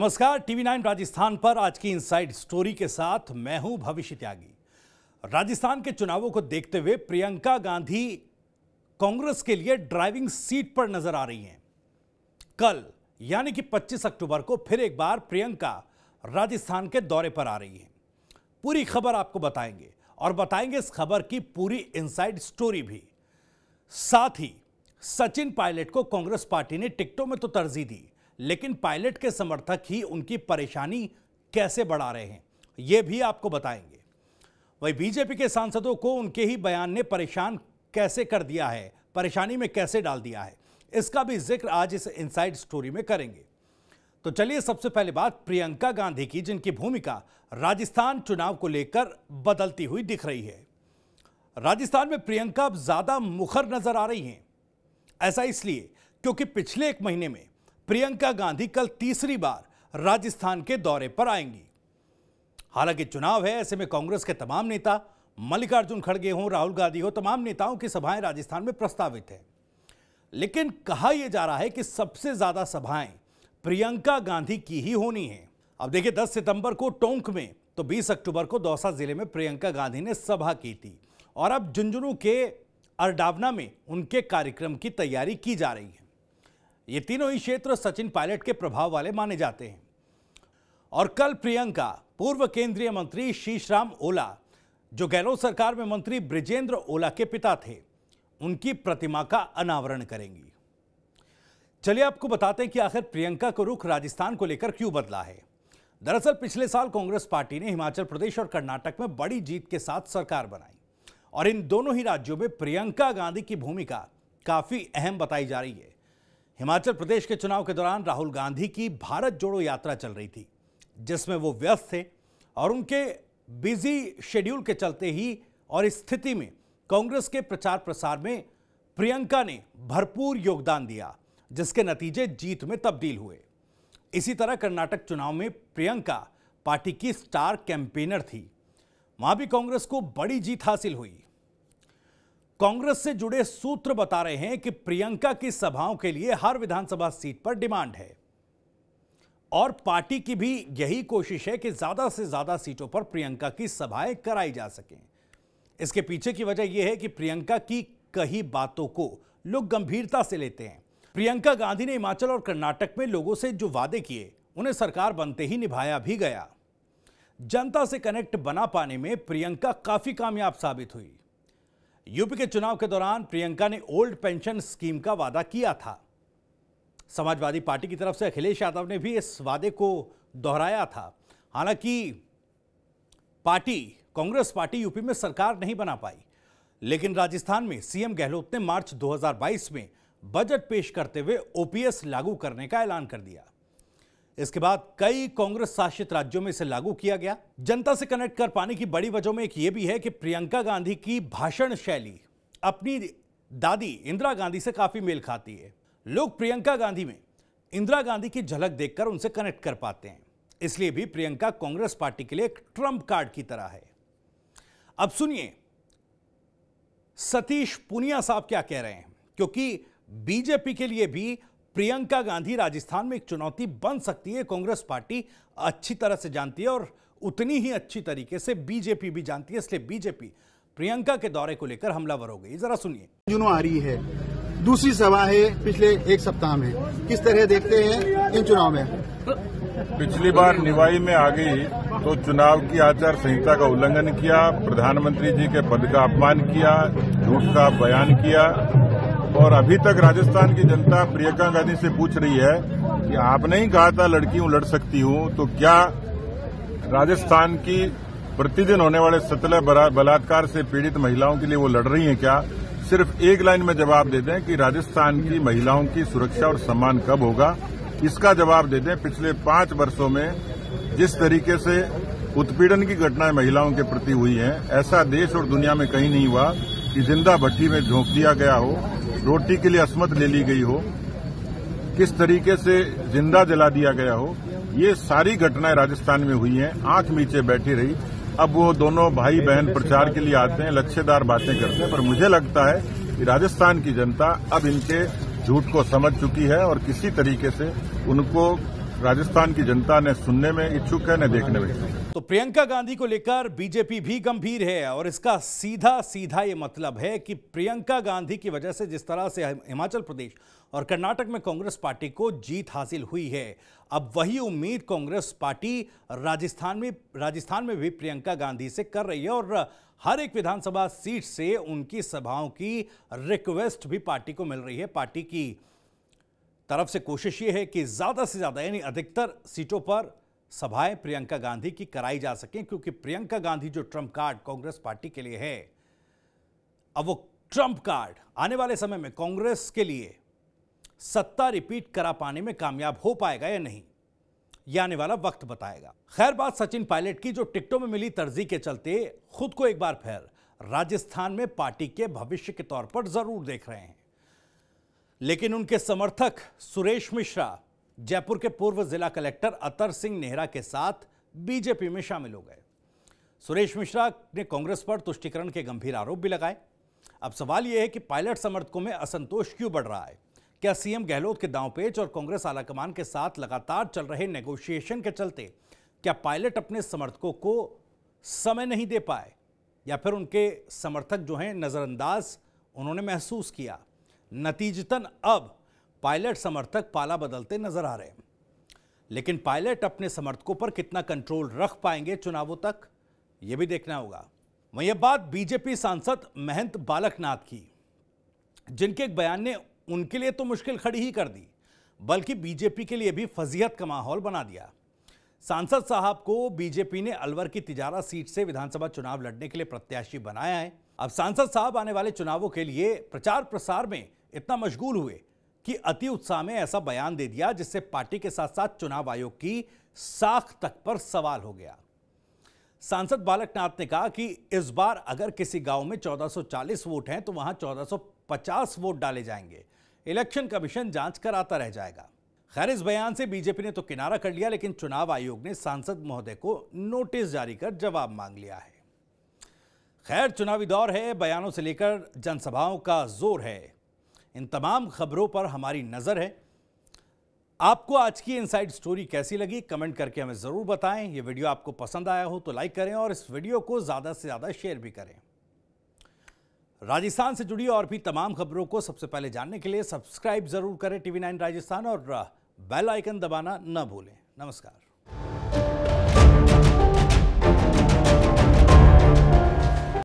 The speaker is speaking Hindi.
नमस्कार टीवी नाइन राजस्थान पर आज की इनसाइड स्टोरी के साथ मैं हूं भविष्य त्यागी राजस्थान के चुनावों को देखते हुए प्रियंका गांधी कांग्रेस के लिए ड्राइविंग सीट पर नजर आ रही हैं कल यानी कि 25 अक्टूबर को फिर एक बार प्रियंका राजस्थान के दौरे पर आ रही हैं पूरी खबर आपको बताएंगे और बताएंगे इस खबर की पूरी इनसाइड स्टोरी भी साथ ही सचिन पायलट को कांग्रेस पार्टी ने टिकटों में तो तरजीह दी लेकिन पायलट के समर्थक ही उनकी परेशानी कैसे बढ़ा रहे हैं ये भी आपको बताएंगे वही बीजेपी के सांसदों को उनके ही बयान ने परेशान कैसे कर दिया है परेशानी में कैसे डाल दिया है इसका भी जिक्र आज इस इनसाइड स्टोरी में करेंगे तो चलिए सबसे पहले बात प्रियंका गांधी की जिनकी भूमिका राजस्थान चुनाव को लेकर बदलती हुई दिख रही है राजस्थान में प्रियंका अब ज्यादा मुखर नजर आ रही हैं ऐसा इसलिए क्योंकि पिछले एक महीने में प्रियंका गांधी कल तीसरी बार राजस्थान के दौरे पर आएंगी हालांकि चुनाव है ऐसे में कांग्रेस के तमाम नेता मल्लिकार्जुन खड़गे हो राहुल गांधी हो तमाम नेताओं की सभाएं राजस्थान में प्रस्तावित हैं लेकिन कहा यह जा रहा है कि सबसे ज्यादा सभाएं प्रियंका गांधी की ही होनी है अब देखिए 10 सितंबर को टोंक में तो 20 अक्टूबर को दौसा जिले में प्रियंका गांधी ने सभा की थी और अब झुंझुनू के अरडावना में उनके कार्यक्रम की तैयारी की जा रही है ये तीनों ही क्षेत्र सचिन पायलट के प्रभाव वाले माने जाते हैं और कल प्रियंका पूर्व केंद्रीय मंत्री शीशराम ओला जो गहलोत सरकार में मंत्री ब्रिजेंद्र ओला के पिता थे उनकी प्रतिमा का अनावरण करेंगी चलिए आपको बताते हैं कि आखिर प्रियंका को रुख राजस्थान को लेकर क्यों बदला है दरअसल पिछले साल कांग्रेस पार्टी ने हिमाचल प्रदेश और कर्नाटक में बड़ी जीत के साथ सरकार बनाई और इन दोनों ही राज्यों में प्रियंका गांधी की भूमिका काफी अहम बताई जा रही है हिमाचल प्रदेश के चुनाव के दौरान राहुल गांधी की भारत जोड़ो यात्रा चल रही थी जिसमें वो व्यस्त थे और उनके बिजी शेड्यूल के चलते ही और इस स्थिति में कांग्रेस के प्रचार प्रसार में प्रियंका ने भरपूर योगदान दिया जिसके नतीजे जीत में तब्दील हुए इसी तरह कर्नाटक चुनाव में प्रियंका पार्टी की स्टार कैंपेनर थी वहां भी कांग्रेस को बड़ी जीत हासिल हुई कांग्रेस से जुड़े सूत्र बता रहे हैं कि प्रियंका की सभाओं के लिए हर विधानसभा सीट पर डिमांड है और पार्टी की भी यही कोशिश है कि ज्यादा से ज्यादा सीटों पर प्रियंका की सभाएं कराई जा सकें इसके पीछे की वजह यह है कि प्रियंका की कही बातों को लोग गंभीरता से लेते हैं प्रियंका गांधी ने हिमाचल और कर्नाटक में लोगों से जो वादे किए उन्हें सरकार बनते ही निभाया भी गया जनता से कनेक्ट बना पाने में प्रियंका काफी कामयाब साबित हुई यूपी के चुनाव के दौरान प्रियंका ने ओल्ड पेंशन स्कीम का वादा किया था समाजवादी पार्टी की तरफ से अखिलेश यादव ने भी इस वादे को दोहराया था हालांकि पार्टी कांग्रेस पार्टी यूपी में सरकार नहीं बना पाई लेकिन राजस्थान में सीएम गहलोत ने मार्च 2022 में बजट पेश करते हुए ओपीएस लागू करने का ऐलान कर दिया इसके बाद कई कांग्रेस शासित राज्यों में इसे लागू किया गया जनता से कनेक्ट कर पाने की बड़ी वजह में एक ये भी है कि प्रियंका गांधी की भाषण शैली अपनी दादी इंदिरा गांधी से काफी मेल खाती है लोग प्रियंका गांधी में इंदिरा गांधी की झलक देखकर उनसे कनेक्ट कर पाते हैं इसलिए भी प्रियंका कांग्रेस पार्टी के लिए एक ट्रंप कार्ड की तरह है अब सुनिए सतीश पुनिया साहब क्या कह रहे हैं क्योंकि बीजेपी के लिए भी प्रियंका गांधी राजस्थान में एक चुनौती बन सकती है कांग्रेस पार्टी अच्छी तरह से जानती है और उतनी ही अच्छी तरीके से बीजेपी भी जानती है इसलिए बीजेपी प्रियंका के दौरे को लेकर हमलावर हो गई जरा सुनिए चुनाव आ रही है दूसरी सभा है पिछले एक सप्ताह में किस तरह देखते हैं इन चुनाव में पिछली बार निवाई में आ गई तो चुनाव की आचार संहिता का उल्लंघन किया प्रधानमंत्री जी के पद का अपमान किया झूठ का बयान किया और अभी तक राजस्थान की जनता प्रियंका गांधी से पूछ रही है कि आपने ही कहा था लड़की हूं लड़ सकती हूं तो क्या राजस्थान की प्रतिदिन होने वाले सतल बलात्कार से पीड़ित महिलाओं के लिए वो लड़ रही हैं क्या सिर्फ एक लाइन में जवाब दे दें कि राजस्थान की महिलाओं की सुरक्षा और सम्मान कब होगा इसका जवाब दे दें पिछले पांच वर्षों में जिस तरीके से उत्पीड़न की घटनाएं महिलाओं के प्रति हुई हैं ऐसा देश और दुनिया में कहीं नहीं हुआ कि जिंदा भट्टी में झोंक दिया गया हो रोटी के लिए असमत ले ली गई हो किस तरीके से जिंदा जला दिया गया हो ये सारी घटनाएं राजस्थान में हुई हैं आंख नीचे बैठी रही अब वो दोनों भाई बहन प्रचार के लिए आते हैं लक्ष्यदार बातें करते हैं पर मुझे लगता है कि राजस्थान की जनता अब इनके झूठ को समझ चुकी है और किसी तरीके से उनको राजस्थान की जनता ने सुनने में इच्छुक है न देखने में तो प्रियंका गांधी को लेकर बीजेपी भी गंभीर है और इसका सीधा सीधा ये मतलब है कि प्रियंका गांधी की वजह से जिस तरह से हिमाचल प्रदेश और कर्नाटक में कांग्रेस पार्टी को जीत हासिल हुई है अब वही उम्मीद कांग्रेस पार्टी राजस्थान में राजस्थान में भी प्रियंका गांधी से कर रही है और हर एक विधानसभा सीट से उनकी सभाओं की रिक्वेस्ट भी पार्टी को मिल रही है पार्टी की तरफ से कोशिश ये है कि ज़्यादा से ज़्यादा यानी अधिकतर सीटों पर सभाएं प्रियंका गांधी की कराई जा सकें क्योंकि प्रियंका गांधी जो ट्रंप कार्ड कांग्रेस पार्टी के लिए है अब वो ट्रंप कार्ड आने वाले समय में कांग्रेस के लिए सत्ता रिपीट करा पाने में कामयाब हो पाएगा या नहीं यह आने वाला वक्त बताएगा खैर बात सचिन पायलट की जो टिकटों में मिली तरजीह के चलते खुद को एक बार फिर राजस्थान में पार्टी के भविष्य के तौर पर जरूर देख रहे हैं लेकिन उनके समर्थक सुरेश मिश्रा जयपुर के पूर्व जिला कलेक्टर अतर सिंह नेहरा के साथ बीजेपी में शामिल हो गए सुरेश मिश्रा ने कांग्रेस पर तुष्टिकरण के गंभीर आरोप भी लगाए अब सवाल यह है कि पायलट समर्थकों में असंतोष क्यों बढ़ रहा है क्या सीएम गहलोत के दांवपेच और कांग्रेस आलाकमान के साथ लगातार चल रहे नेगोशिएशन के चलते क्या पायलट अपने समर्थकों को समय नहीं दे पाए या फिर उनके समर्थक जो हैं नज़रअंदाज उन्होंने महसूस किया नतीजतन अब पायलट समर्थक पाला बदलते नजर आ रहे हैं लेकिन पायलट अपने समर्थकों पर कितना कंट्रोल रख पाएंगे चुनावों तक यह भी देखना होगा वहीं यह बात बीजेपी सांसद महंत बालकनाथ की जिनके एक बयान ने उनके लिए तो मुश्किल खड़ी ही कर दी बल्कि बीजेपी के लिए भी फजीहत का माहौल बना दिया सांसद साहब को बीजेपी ने अलवर की तिजारा सीट से विधानसभा चुनाव लड़ने के लिए प्रत्याशी बनाया है अब सांसद साहब आने वाले चुनावों के लिए प्रचार प्रसार में इतना मशगूल हुए कि अति उत्साह में ऐसा बयान दे दिया जिससे पार्टी के साथ साथ चुनाव आयोग की साख तक पर सवाल हो गया सांसद बालकनाथ ने कहा कि इस बार अगर किसी गांव में 1440 वोट हैं तो वहां 1450 वोट डाले जाएंगे इलेक्शन कमीशन जांच कराता रह जाएगा खैर इस बयान से बीजेपी ने तो किनारा कर लिया लेकिन चुनाव आयोग ने सांसद महोदय को नोटिस जारी कर जवाब मांग लिया है खैर चुनावी दौर है बयानों से लेकर जनसभाओं का जोर है इन तमाम खबरों पर हमारी नज़र है आपको आज की इनसाइड स्टोरी कैसी लगी कमेंट करके हमें ज़रूर बताएं ये वीडियो आपको पसंद आया हो तो लाइक करें और इस वीडियो को ज़्यादा से ज़्यादा शेयर भी करें राजस्थान से जुड़ी और भी तमाम खबरों को सबसे पहले जानने के लिए सब्सक्राइब ज़रूर करें टीवी नाइन राजस्थान और बेल आइकन दबाना न भूलें नमस्कार